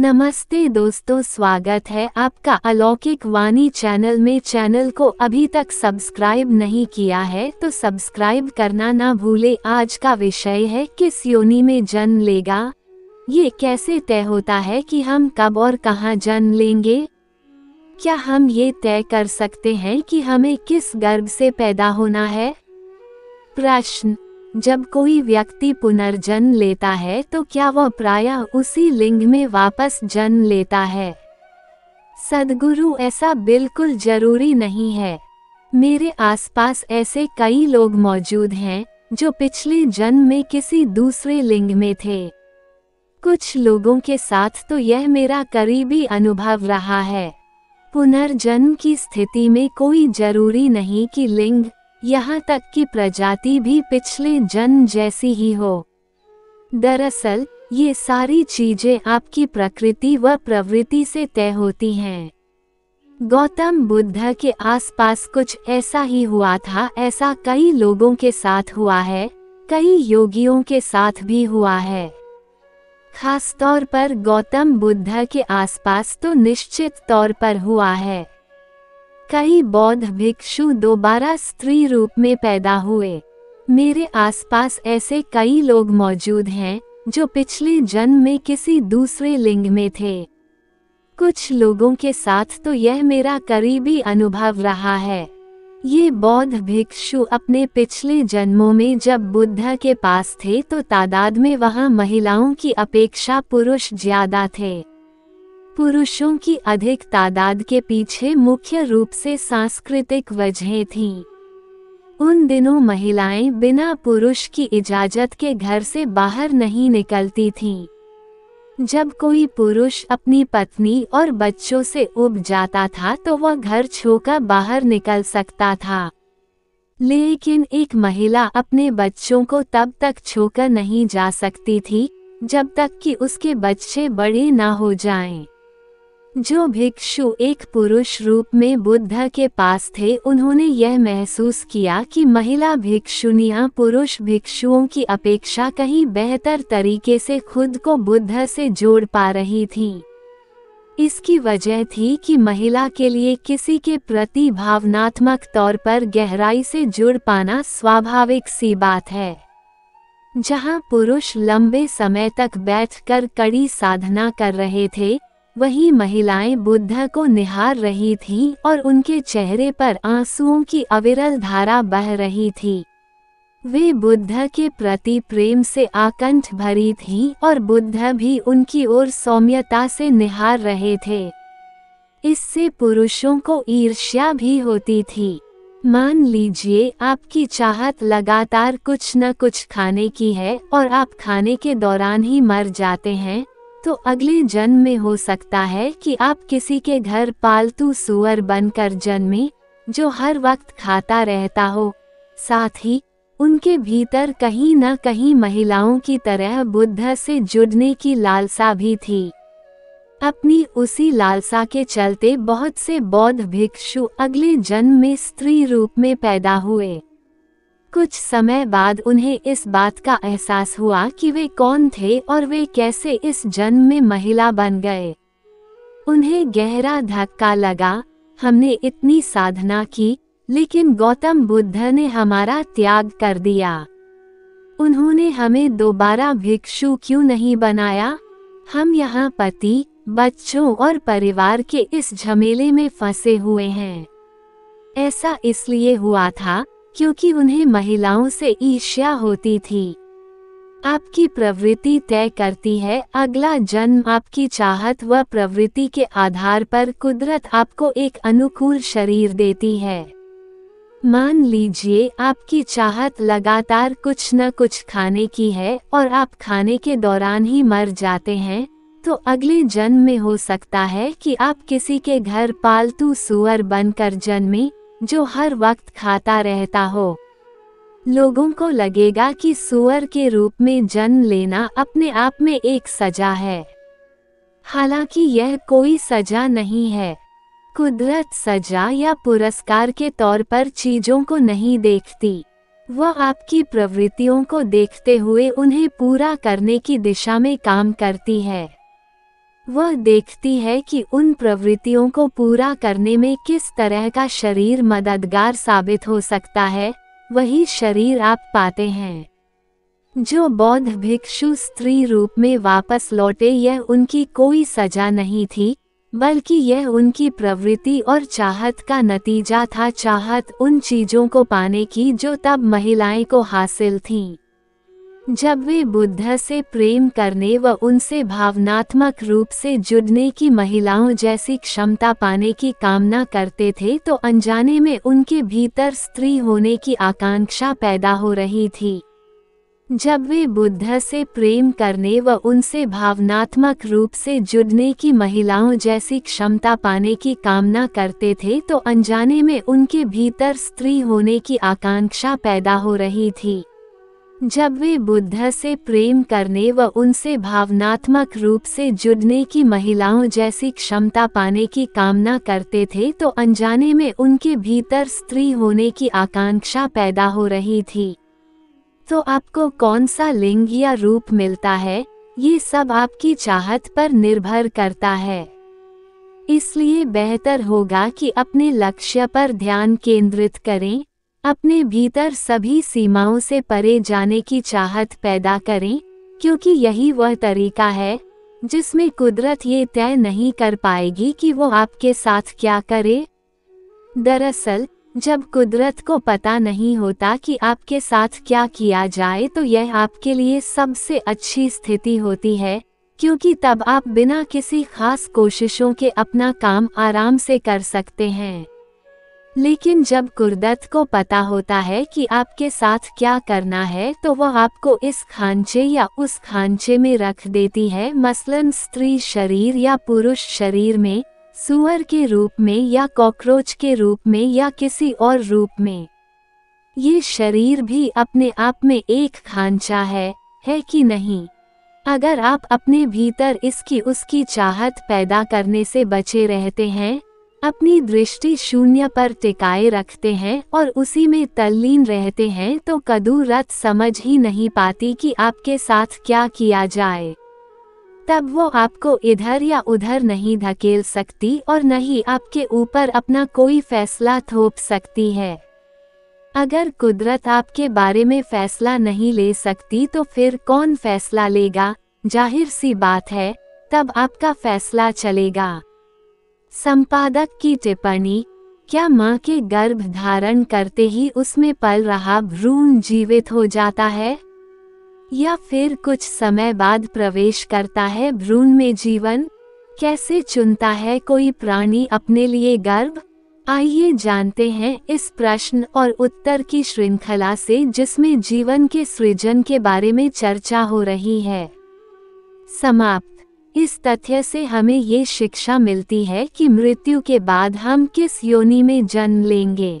नमस्ते दोस्तों स्वागत है आपका अलौकिक वाणी चैनल में चैनल को अभी तक सब्सक्राइब नहीं किया है तो सब्सक्राइब करना ना भूले आज का विषय है किस योनि में जन्म लेगा ये कैसे तय होता है कि हम कब और कहाँ जन्म लेंगे क्या हम ये तय कर सकते हैं कि हमें किस गर्भ से पैदा होना है प्रश्न जब कोई व्यक्ति पुनर्जन्म लेता है तो क्या वह प्रायः उसी लिंग में वापस जन्म लेता है सदगुरु ऐसा बिल्कुल जरूरी नहीं है मेरे आसपास ऐसे कई लोग मौजूद हैं जो पिछले जन्म में किसी दूसरे लिंग में थे कुछ लोगों के साथ तो यह मेरा करीबी अनुभव रहा है पुनर्जन्म की स्थिति में कोई जरूरी नहीं कि लिंग यहाँ तक कि प्रजाति भी पिछले जन्म जैसी ही हो दरअसल ये सारी चीजें आपकी प्रकृति व प्रवृत्ति से तय होती हैं गौतम बुद्ध के आसपास कुछ ऐसा ही हुआ था ऐसा कई लोगों के साथ हुआ है कई योगियों के साथ भी हुआ है खासतौर पर गौतम बुद्ध के आसपास तो निश्चित तौर पर हुआ है कई बौद्ध भिक्षु दोबारा स्त्री रूप में पैदा हुए मेरे आसपास ऐसे कई लोग मौजूद हैं जो पिछले जन्म में किसी दूसरे लिंग में थे कुछ लोगों के साथ तो यह मेरा करीबी अनुभव रहा है ये बौद्ध भिक्षु अपने पिछले जन्मों में जब बुद्ध के पास थे तो तादाद में वहाँ महिलाओं की अपेक्षा पुरुष ज्यादा थे पुरुषों की अधिक तादाद के पीछे मुख्य रूप से सांस्कृतिक वजहें थीं। उन दिनों महिलाएं बिना पुरुष की इजाजत के घर से बाहर नहीं निकलती थीं। जब कोई पुरुष अपनी पत्नी और बच्चों से उब जाता था तो वह घर छोकर बाहर निकल सकता था लेकिन एक महिला अपने बच्चों को तब तक छोकर नहीं जा सकती थी जब तक कि उसके बच्चे बड़े ना हो जाएं। जो भिक्षु एक पुरुष रूप में बुद्ध के पास थे उन्होंने यह महसूस किया कि महिला भिक्षुनिया पुरुष भिक्षुओं की अपेक्षा कहीं बेहतर तरीके से खुद को बुद्ध से जोड़ पा रही थीं। इसकी वजह थी कि महिला के लिए किसी के प्रति भावनात्मक तौर पर गहराई से जुड़ पाना स्वाभाविक सी बात है जहां पुरुष लंबे समय तक बैठकर कड़ी साधना कर रहे थे वही महिलाएं बुद्ध को निहार रही थीं और उनके चेहरे पर आंसुओं की अविरल धारा बह रही थी वे बुद्ध के प्रति प्रेम से आकंठ भरी थीं और बुद्ध भी उनकी ओर सौम्यता से निहार रहे थे इससे पुरुषों को ईर्ष्या भी होती थी मान लीजिए आपकी चाहत लगातार कुछ न कुछ खाने की है और आप खाने के दौरान ही मर जाते हैं तो अगले जन्म में हो सकता है कि आप किसी के घर पालतू सुअर बनकर जन्मे जो हर वक्त खाता रहता हो साथ ही उनके भीतर कहीं न कहीं महिलाओं की तरह बुद्ध से जुड़ने की लालसा भी थी अपनी उसी लालसा के चलते बहुत से बौद्ध भिक्षु अगले जन्म में स्त्री रूप में पैदा हुए कुछ समय बाद उन्हें इस बात का एहसास हुआ कि वे कौन थे और वे कैसे इस जन्म में महिला बन गए उन्हें गहरा धक्का लगा हमने इतनी साधना की लेकिन गौतम बुद्ध ने हमारा त्याग कर दिया उन्होंने हमें दोबारा भिक्षु क्यों नहीं बनाया हम यहाँ पति बच्चों और परिवार के इस झमेले में फंसे हुए हैं ऐसा इसलिए हुआ था क्योंकि उन्हें महिलाओं से ईर्ष्या होती थी आपकी प्रवृत्ति तय करती है अगला जन्म आपकी चाहत व प्रवृत्ति के आधार पर कुदरत आपको एक अनुकूल शरीर देती है मान लीजिए आपकी चाहत लगातार कुछ न कुछ खाने की है और आप खाने के दौरान ही मर जाते हैं तो अगले जन्म में हो सकता है कि आप किसी के घर पालतू सुअर बनकर जन्मे जो हर वक्त खाता रहता हो लोगों को लगेगा कि सुअर के रूप में जन्म लेना अपने आप में एक सजा है हालांकि यह कोई सजा नहीं है कुदरत सजा या पुरस्कार के तौर पर चीजों को नहीं देखती वह आपकी प्रवृत्तियों को देखते हुए उन्हें पूरा करने की दिशा में काम करती है वह देखती है कि उन प्रवृत्तियों को पूरा करने में किस तरह का शरीर मददगार साबित हो सकता है वही शरीर आप पाते हैं जो बौद्ध भिक्षु स्त्री रूप में वापस लौटे यह उनकी कोई सजा नहीं थी बल्कि यह उनकी प्रवृत्ति और चाहत का नतीजा था चाहत उन चीज़ों को पाने की जो तब महिलाएं को हासिल थीं। जब वे बुद्ध से प्रेम करने व उनसे भावनात्मक रूप से जुड़ने की महिलाओं जैसी क्षमता पाने की कामना करते थे तो अनजाने में उनके भीतर स्त्री होने की आकांक्षा पैदा हो रही थी जब वे बुद्ध से प्रेम करने व उनसे भावनात्मक रूप से जुड़ने की महिलाओं जैसी क्षमता पाने की कामना करते थे तो अनजाने में उनके भीतर स्त्री होने की आकांक्षा पैदा हो रही थी जब वे बुद्ध से प्रेम करने व उनसे भावनात्मक रूप से जुड़ने की महिलाओं जैसी क्षमता पाने की कामना करते थे तो अनजाने में उनके भीतर स्त्री होने की आकांक्षा पैदा हो रही थी तो आपको कौन सा लिंग या रूप मिलता है ये सब आपकी चाहत पर निर्भर करता है इसलिए बेहतर होगा कि अपने लक्ष्य पर ध्यान केंद्रित करें अपने भीतर सभी सीमाओं से परे जाने की चाहत पैदा करें क्योंकि यही वह तरीका है जिसमें कुदरत ये तय नहीं कर पाएगी कि वो आपके साथ क्या करे दरअसल जब कुदरत को पता नहीं होता कि आपके साथ क्या किया जाए तो यह आपके लिए सबसे अच्छी स्थिति होती है क्योंकि तब आप बिना किसी खास कोशिशों के अपना काम आराम से कर सकते हैं लेकिन जब कुर्दत को पता होता है कि आपके साथ क्या करना है तो वह आपको इस खांचे या उस खांचे में रख देती है मसलन स्त्री शरीर या पुरुष शरीर में सुअर के रूप में या कॉकरोच के रूप में या किसी और रूप में ये शरीर भी अपने आप में एक खांचा है है कि नहीं अगर आप अपने भीतर इसकी उसकी चाहत पैदा करने से बचे रहते हैं अपनी दृष्टि शून्य पर टिकाए रखते हैं और उसी में तल्लीन रहते हैं तो कदूरत समझ ही नहीं पाती कि आपके साथ क्या किया जाए तब वो आपको इधर या उधर नहीं धकेल सकती और न ही आपके ऊपर अपना कोई फैसला थोप सकती है अगर कुदरत आपके बारे में फैसला नहीं ले सकती तो फिर कौन फैसला लेगा जाहिर सी बात है तब आपका फैसला चलेगा संपादक की टिप्पणी क्या माँ के गर्भ धारण करते ही उसमें पल रहा भ्रूण जीवित हो जाता है या फिर कुछ समय बाद प्रवेश करता है भ्रूण में जीवन कैसे चुनता है कोई प्राणी अपने लिए गर्भ आइए जानते हैं इस प्रश्न और उत्तर की श्रृंखला से जिसमें जीवन के सृजन के बारे में चर्चा हो रही है समाप्त इस तथ्य से हमें ये शिक्षा मिलती है कि मृत्यु के बाद हम किस योनि में जन्म लेंगे